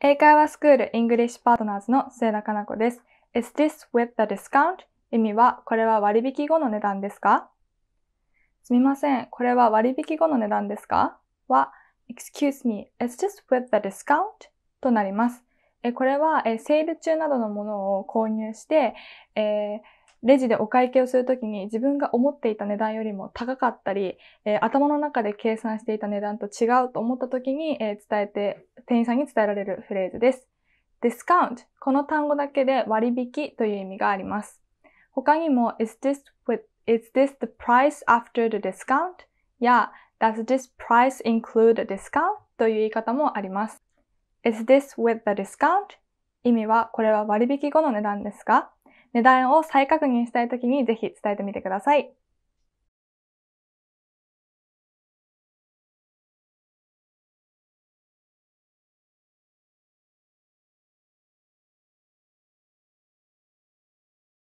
英会話スクール English Partners の末田かな子です。Is this with the discount? 意味は、これは割引後の値段ですかすみません、これは割引後の値段ですかは、Excuse me, is this with the discount? となります。えこれはえ、セール中などのものを購入して、えーレジでお会計をするときに自分が思っていた値段よりも高かったり、えー、頭の中で計算していた値段と違うと思ったときに、えー、伝えて店員さんに伝えられるフレーズです。discount この単語だけで割引という意味があります。他にも is this, with, is this the price after the discount? や does this price include a discount? という言い方もあります。is this with the discount? 意味はこれは割引後の値段ですが、値段を再確認したいときにぜひ伝えてみてください。